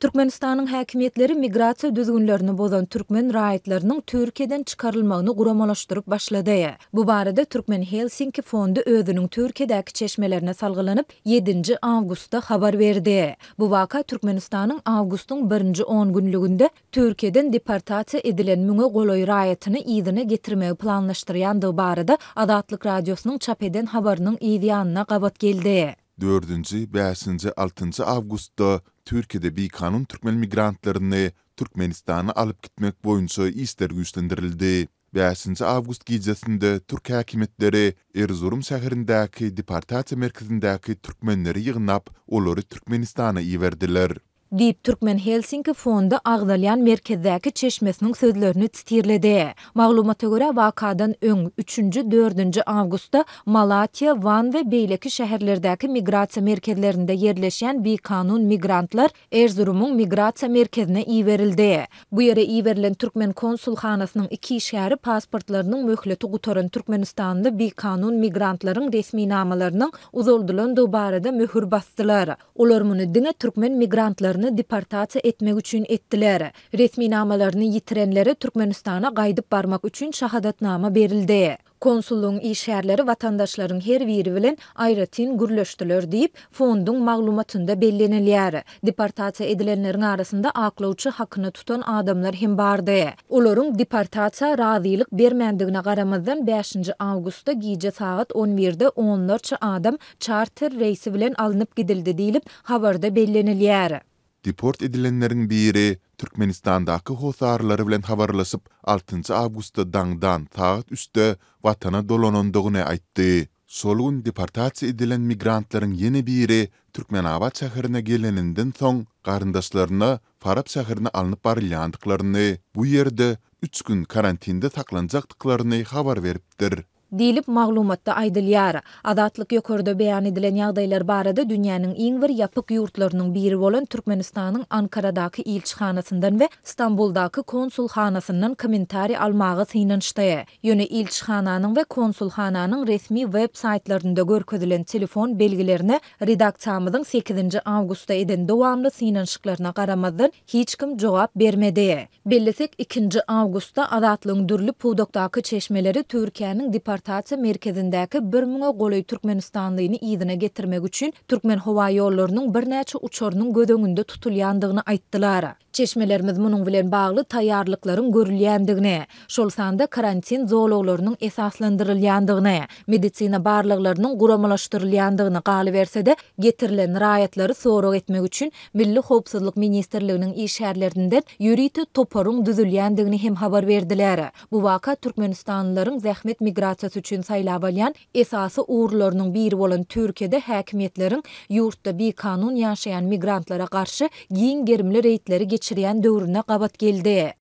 Türkmenistanyň häkimetleri migrasiýa düzgünlerini bozan türkmen raýatlarynyň Türkiýeden çykarylmagyny guramalaşdyryp başlady. Bu barada Turkmen Helsinki fondy özüniň Türkiýedäki çeşmelerine salgylanyp 7-nji awgustda habar verdi. Bu waka Türkmenistanyň awgustyň 1-nji 10 günlüginde Türkiýeden deportasiýa edilen müňe goloy raýatyny ýygyna getirmegi planlaşdyrýan barada Adatlyk radiosynyň çap eden habarynyň ýygyanyna geldi. 4-nji, 5 6-njy awgustda Türkiýede bir kanun türkmen migrantlaryny Türkmenistana alyp gitmek boýunça isler güýçlendirildi. 5-nji awgust gijesinde türk häkimetleri Erzurum şäherindäki departament merkezindäki türkmenleri ýygnap, olary Türkmenistana iýerdiler. Deep Turkmen Helsinki Fondu Ağdalyan merkezdäki çeşmesiniň sözlerini titirledi. Maglumata görä wakadan öň 3-nji, 4-nji awgustda Malatya, Van we beýleki şäherlerdäki migrasiýa merkezlerinde ýerleşen bi kanun migrantlar Erzurumyň migrasiýa merkezine iýerildi. Bu ýere iýerilen Türkmen konsulxanasynyň iki şäheri pasportlarynyň möhleti gutaryn Türkmenistanda bi kanun migrantlaryň resmi namalarynyň uzaldylandygy barada möhür bastylar. Olar muny Turkmen Türkmen migrantlar ýurtlaryny deportasiýa etmek üçin etdiler. Resmi namalaryny ýitirenlere Türkmenistana gaýdyp barmak üçin şahadatnama berildi. Konsulluň iň şäherleri watandaşlaryň her biri bilen aýratyn gürleşdiler diýip fondyň maglumatynda bellenilýär. Departatsiýa edilenleriň arasynda uçu hakyny tutan adamlar hem bardy. Olaryň departatsiýa razylyk bermändigine garamazdan 5-nji awgustda gije saat 11-de adam charter reisi bilen alınıp gidildi diýilip habarda bellenilýär. Deport edilenlerin biri Türkmenistan'daki daki hosarları bilen havarlasıp 6. Augusta dangdan taat üstte vatana dolonon dogune aytti. Solun departatsi edilen migrantların yeni biri Türkmen hava çahirine gelenindin son karindaslarına farap çahirine alınıp barilyandiklarini bu yerde 3 gün karantinde taklanacaktiklarini havar veriptir. Dilip maglumatda aydylýar. Adatlyk ýokarda beýan edilen ýagdaýlar barada dünýäniň iň bir ýapyk ýurtlarynyň biri bolan Türkmenistanyň Ankara-daky ilçhanasyndan we Stambuldaky konsulhanasyndan kommentary almagy synanşdy. Ýöne ilçhananyň we konsulhananyň resmi web saýtlarynda görkezilen telefon belgilerine redaksiýamyzyň 8-nji awgustda eden dowamly synanşyklaryna garamazdan hiç kim jogap bermedi. Bellesek 2-nji awgustda adatlyň dürlüp Pudokdaky çeşmeleri Türkiýanyň deportasiya merkezindäki 1000 goly türkmenistanlyny iýdina getirmek üçin türkmen howa ýollarynyň birnäçe uçurynyň gödöngünde tutulýandygyny aýtdylar. Çeşmelerimiz munun bilen bagly tayarlıkların görülýändigini, şol sanda karantin zoologlarynyň esaslandyrylýandygyny, meditsina barlaglarynyň güramalaşdyrylandygyny gaýa verse de, getirilen raýatlary sowrug etmek üçin Milli howpsuzlyk ministrliginiň ýa-şäherlerinden toporun toparyň hem habar berdiler. Bu vaka türkmenistanlylaryň zähmet migrasiýa Kıbrıs üçün saylavalyan esası uğurlarının bir olan Türkiye'de hakimiyetlerin yurtta bir kanun yaşayan migrantlara garşy giyin gerimli reytleri geçiriyen döwrüne kabat geldi.